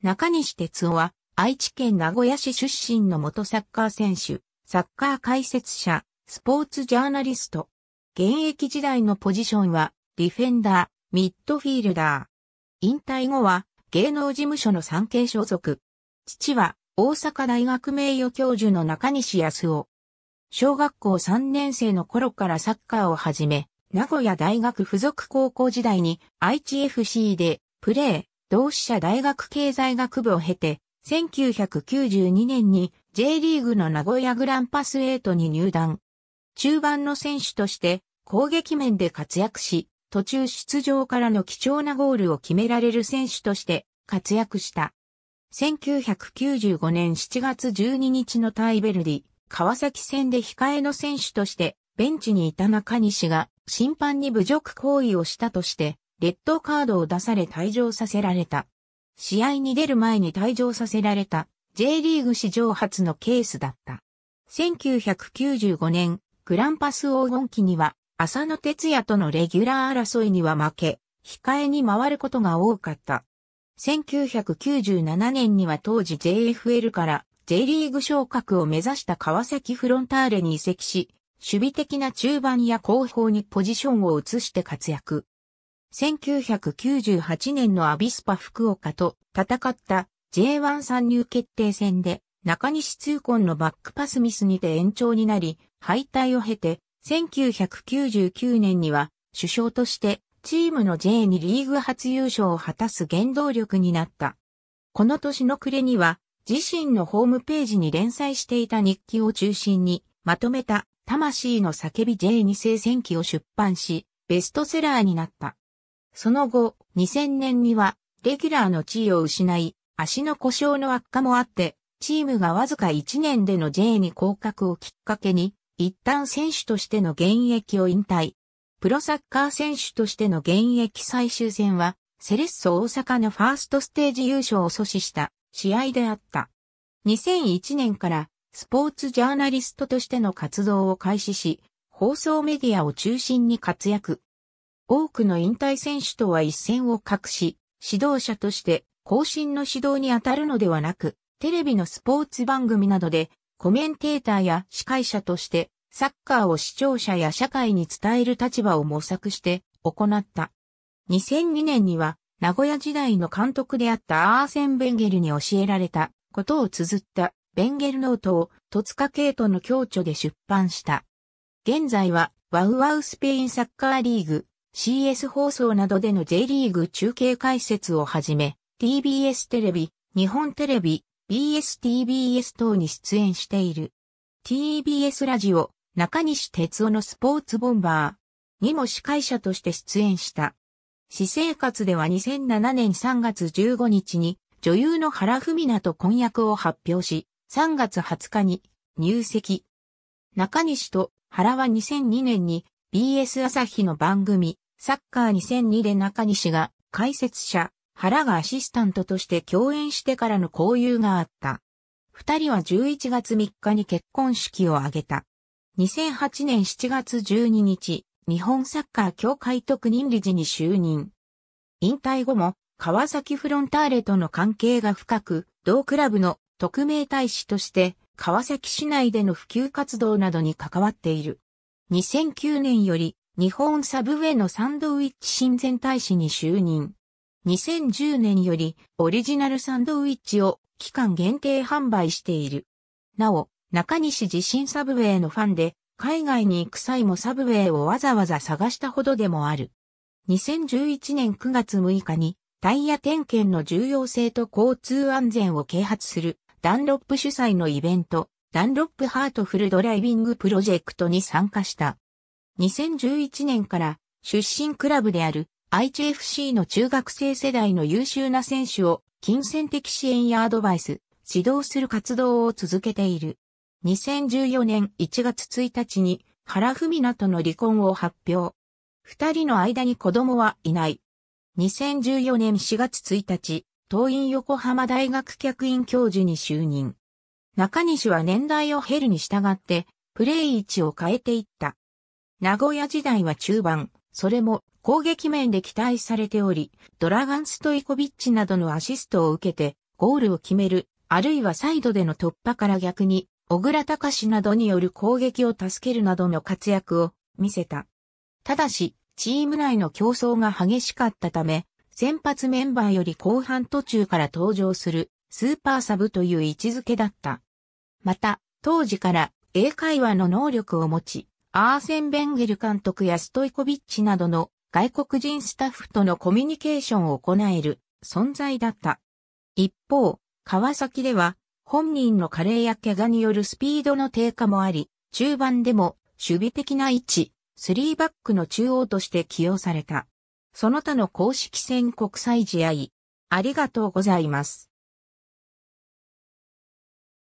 中西哲夫は、愛知県名古屋市出身の元サッカー選手、サッカー解説者、スポーツジャーナリスト。現役時代のポジションは、ディフェンダー、ミッドフィールダー。引退後は、芸能事務所の産経所属。父は、大阪大学名誉教授の中西康夫。小学校3年生の頃からサッカーを始め、名古屋大学附属高校時代に愛知 f c でプレー、同志社大学経済学部を経て、1992年に J リーグの名古屋グランパス8に入団。中盤の選手として攻撃面で活躍し、途中出場からの貴重なゴールを決められる選手として活躍した。1995年7月12日のタイベルディ、川崎戦で控えの選手としてベンチにいた中西が審判に侮辱行為をしたとしてレッドカードを出され退場させられた。試合に出る前に退場させられた J リーグ史上初のケースだった。1995年、グランパス黄金期には、浅野哲也とのレギュラー争いには負け、控えに回ることが多かった。1997年には当時 JFL から J リーグ昇格を目指した川崎フロンターレに移籍し、守備的な中盤や後方にポジションを移して活躍。1998年のアビスパ福岡と戦った J1 参入決定戦で中西痛恨のバックパスミスにて延長になり敗退を経て1999年には首相としてチームの J2 リーグ初優勝を果たす原動力になった。この年の暮れには自身のホームページに連載していた日記を中心にまとめた魂の叫び J2 聖戦記を出版しベストセラーになった。その後、2000年には、レギュラーの地位を失い、足の故障の悪化もあって、チームがわずか1年での J に降格をきっかけに、一旦選手としての現役を引退。プロサッカー選手としての現役最終戦は、セレッソ大阪のファーストステージ優勝を阻止した試合であった。2001年からスポーツジャーナリストとしての活動を開始し、放送メディアを中心に活躍。多くの引退選手とは一線を画し、指導者として更新の指導に当たるのではなく、テレビのスポーツ番組などでコメンテーターや司会者としてサッカーを視聴者や社会に伝える立場を模索して行った。2002年には名古屋時代の監督であったアーセン・ベンゲルに教えられたことを綴ったベンゲルノートを戸塚系統の共著で出版した。現在はワウワウスペインサッカーリーグ CS 放送などでの J リーグ中継解説をはじめ、TBS テレビ、日本テレビ、BSTBS 等に出演している。TBS ラジオ、中西哲夫のスポーツボンバーにも司会者として出演した。私生活では2007年3月15日に女優の原文奈と婚約を発表し、3月20日に入籍。中西と原は2002年に BS 朝日の番組、サッカー2002で中西が解説者、原がアシスタントとして共演してからの交友があった。二人は11月3日に結婚式を挙げた。2008年7月12日、日本サッカー協会特任理事に就任。引退後も、川崎フロンターレとの関係が深く、同クラブの特命大使として、川崎市内での普及活動などに関わっている。2009年より日本サブウェイのサンドウィッチ親善大使に就任。2010年よりオリジナルサンドウィッチを期間限定販売している。なお、中西自身サブウェイのファンで、海外に行く際もサブウェイをわざわざ探したほどでもある。2011年9月6日に、タイヤ点検の重要性と交通安全を啓発する、ダンロップ主催のイベント、ダンロップハートフルドライビングプロジェクトに参加した。2011年から出身クラブである i h FC の中学生世代の優秀な選手を金銭的支援やアドバイス、指導する活動を続けている。2014年1月1日に原文奈との離婚を発表。二人の間に子供はいない。2014年4月1日、東院横浜大学客員教授に就任。中西は年代を経るに従って、プレイ位置を変えていった。名古屋時代は中盤、それも攻撃面で期待されており、ドラガン・ストイコビッチなどのアシストを受けて、ゴールを決める、あるいはサイドでの突破から逆に、小倉隆などによる攻撃を助けるなどの活躍を見せた。ただし、チーム内の競争が激しかったため、先発メンバーより後半途中から登場するスーパーサブという位置づけだった。また、当時から英会話の能力を持ち、アーセン・ベンゲル監督やストイコビッチなどの外国人スタッフとのコミュニケーションを行える存在だった。一方、川崎では本人の加齢や怪我によるスピードの低下もあり、中盤でも守備的な位置、スリーバックの中央として起用された。その他の公式戦国際試合、ありがとうございます。